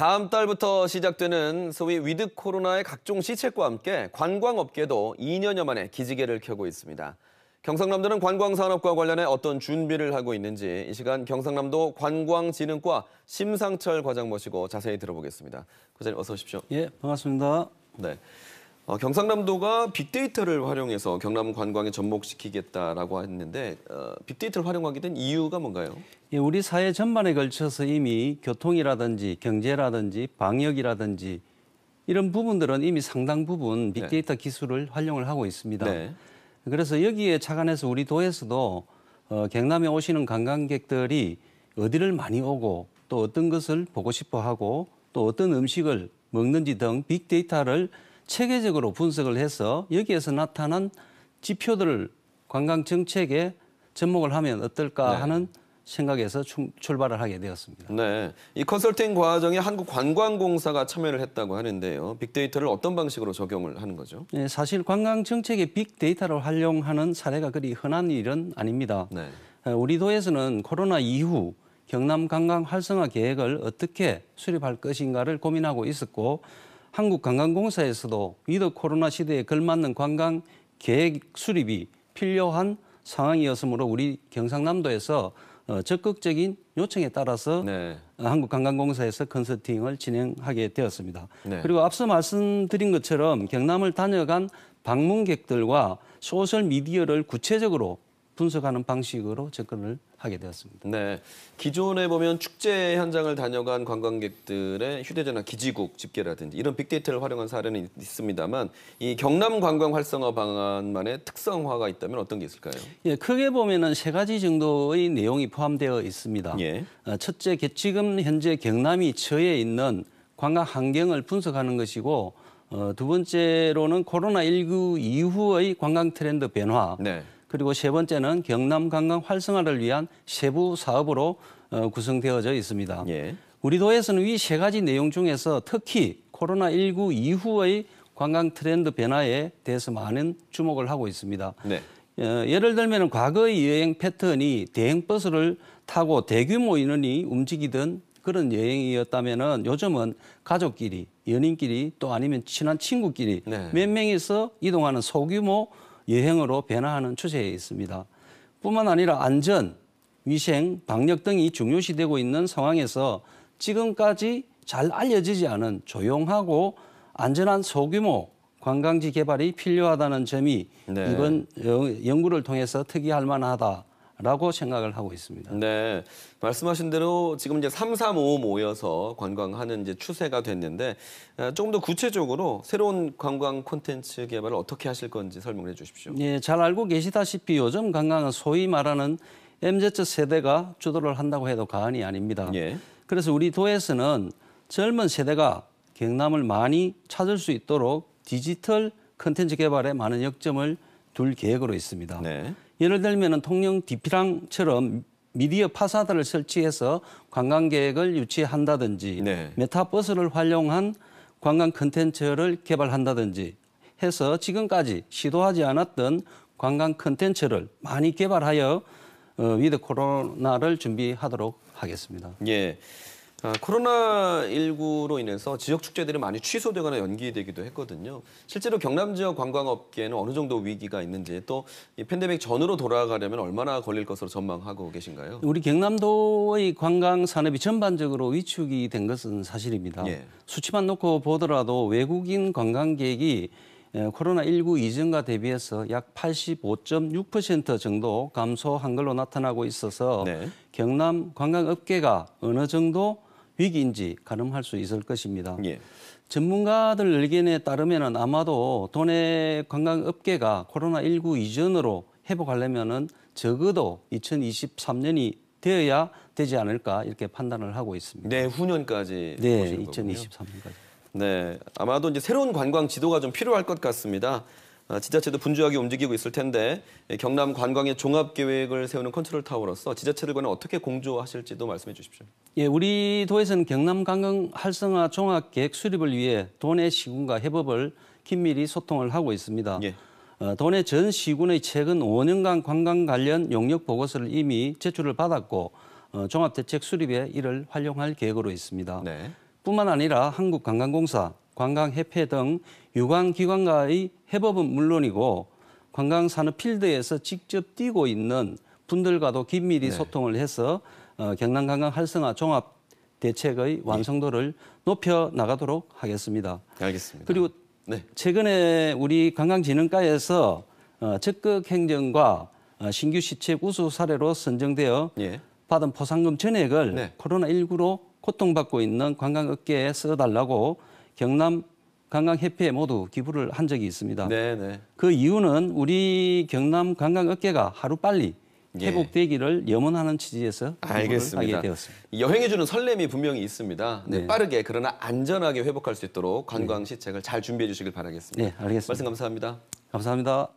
다음 달부터 시작되는 소위 위드 코로나의 각종 시책과 함께 관광업계도 2년여 만에 기지개를 켜고 있습니다. 경상남도는 관광산업과 관련해 어떤 준비를 하고 있는지 이 시간 경상남도 관광진흥과 심상철 과장 모시고 자세히 들어보겠습니다. 과장님 어서 오십시오. 예, 반갑습니다. 네. 어, 경상남도가 빅데이터를 활용해서 경남 관광에 접목시키겠다라고 했는데 어, 빅데이터를 활용하게 된 이유가 뭔가요? 예, 우리 사회 전반에 걸쳐서 이미 교통이라든지 경제라든지 방역이라든지 이런 부분들은 이미 상당 부분 네. 빅데이터 네. 기술을 활용을 하고 있습니다. 네. 그래서 여기에 착안해서 우리 도에서도 어, 경남에 오시는 관광객들이 어디를 많이 오고 또 어떤 것을 보고 싶어 하고 또 어떤 음식을 먹는지 등 빅데이터를 체계적으로 분석을 해서 여기에서 나타난 지표들을 관광 정책에 접목을 하면 어떨까 네. 하는 생각에서 출발을 하게 되었습니다. 네, 이 컨설팅 과정에 한국관광공사가 참여를 했다고 하는데요. 빅데이터를 어떤 방식으로 적용을 하는 거죠? 네, 사실 관광 정책에 빅데이터를 활용하는 사례가 그리 흔한 일은 아닙니다. 네. 우리 도에서는 코로나 이후 경남 관광 활성화 계획을 어떻게 수립할 것인가를 고민하고 있었고 한국관광공사에서도 위드 코로나 시대에 걸맞는 관광 계획 수립이 필요한 상황이었으므로 우리 경상남도에서 어, 적극적인 요청에 따라서 네. 한국관광공사에서 컨설팅을 진행하게 되었습니다. 네. 그리고 앞서 말씀드린 것처럼 경남을 다녀간 방문객들과 소셜 미디어를 구체적으로 분석하는 방식으로 접근을 하게 되었습니다. 네, 기존에 보면 축제 현장을 다녀간 관광객들의 휴대전화 기지국 집계라든지 이런 빅데이터를 활용한 사례는 있습니다만 이 경남 관광 활성화 방안만의 특성화가 있다면 어떤 게 있을까요? 예, 크게 보면은 세 가지 정도의 내용이 포함되어 있습니다. 예. 어, 첫째, 지금 현재 경남이 처해 있는 관광 환경을 분석하는 것이고 어, 두 번째로는 코로나 19 이후의 관광 트렌드 변화. 네. 그리고 세 번째는 경남 관광 활성화를 위한 세부 사업으로 어, 구성되어져 있습니다. 예. 우리 도에서는 이 세 가지 내용 중에서 특히 코로나19 이후의 관광 트렌드 변화에 대해서 많은 주목을 하고 있습니다. 네. 어, 예를 들면 과거의 여행 패턴이 대행버스를 타고 대규모 인원이 움직이던 그런 여행이었다면 요즘은 가족끼리, 연인끼리 또 아니면 친한 친구끼리 네. 몇 명이서 이동하는 소규모 여행으로 변화하는 추세에 있습니다. 뿐만 아니라 안전, 위생, 방역 등이 중요시되고 있는 상황에서 지금까지 잘 알려지지 않은 조용하고 안전한 소규모 관광지 개발이 필요하다는 점이 네. 이번 연구를 통해서 특이할 만하다 라고 생각을 하고 있습니다. 네. 말씀하신 대로 지금 이제 삼삼오 모여서 관광하는 이제 추세가 됐는데 조금 어, 더 구체적으로 새로운 관광 콘텐츠 개발을 어떻게 하실 건지 설명해 주십시오. 예, 잘 알고 계시다시피 요즘 관광은 소위 말하는 MZ 세대가 주도를 한다고 해도 과언이 아닙니다. 예. 그래서 우리 도에서는 젊은 세대가 경남을 많이 찾을 수 있도록 디지털 콘텐츠 개발에 많은 역점을 둘 계획으로 있습니다. 네. 예를 들면 통영 디피랑처럼 미디어 파사드를 설치해서 관광객을 유치한다든지 네. 메타버스를 활용한 관광 콘텐츠를 개발한다든지 해서 지금까지 시도하지 않았던 관광 콘텐츠를 많이 개발하여 어, 위드 코로나를 준비하도록 하겠습니다. 예. 아, 코로나19로 인해서 지역 축제들이 많이 취소되거나 연기되기도 했거든요. 실제로 경남 지역 관광업계는 어느 정도 위기가 있는지 또이 팬데믹 전으로 돌아가려면 얼마나 걸릴 것으로 전망하고 계신가요? 우리 경남도의 관광 산업이 전반적으로 위축이 된 것은 사실입니다. 예. 수치만 놓고 보더라도 외국인 관광객이 코로나19 이전과 대비해서 약 85.6% 정도 감소한 걸로 나타나고 있어서 네. 경남 관광업계가 어느 정도 위기인지 가늠할 수 있을 것입니다. 예. 전문가들 의견에 따르면 아마도 도내 관광업계가 코로나19 이전으로 회복하려면 적어도 2023년이 되어야 되지 않을까 이렇게 판단을 하고 있습니다. 내후년까지 네, 네 2023년까지. 네, 아마도 이제 새로운 관광 지도가 좀 필요할 것 같습니다. 어, 지자체도 분주하게 움직이고 있을 텐데 예, 경남 관광의 종합 계획을 세우는 컨트롤 타워로서 지자체들과는 어떻게 공조하실지도 말씀해 주십시오. 예, 우리 도에서는 경남 관광 활성화 종합 계획 수립을 위해 도내 시군과 협업을 긴밀히 소통을 하고 있습니다. 예. 어, 도내 전 시군의 최근 5년간 관광 관련 용역 보고서를 이미 제출을 받았고 어, 종합대책 수립에 이를 활용할 계획으로 있습니다. 네. 뿐만 아니라 한국관광공사, 관광협회 등 유관기관과의 협업은 물론이고 관광산업 필드에서 직접 뛰고 있는 분들과도 긴밀히 네. 소통을 해서 어, 경남관광 활성화 종합 대책의 네. 완성도를 네. 높여 나가도록 하겠습니다. 알겠습니다. 그리고 네. 최근에 우리 관광진흥과에서 어, 적극 행정과 어, 신규 시책 우수 사례로 선정되어 예. 받은 포상금 전액을 코로나19로 고통받고 있는 관광업계에 써달라고 경남 관광협회에 모두 기부를 한 적이 있습니다. 네네. 네. 그 이유는 우리 경남 관광업계가 하루빨리 예. 회복되기를 예. 염원하는 취지에서 알겠습니다. 하게 되었습니다. 여행해주는 설렘이 분명히 있습니다. 네, 네. 빠르게 그러나 안전하게 회복할 수 있도록 네. 관광 시책을 잘 준비해 주시길 바라겠습니다. 네, 알겠습니다. 말씀 감사합니다. 감사합니다.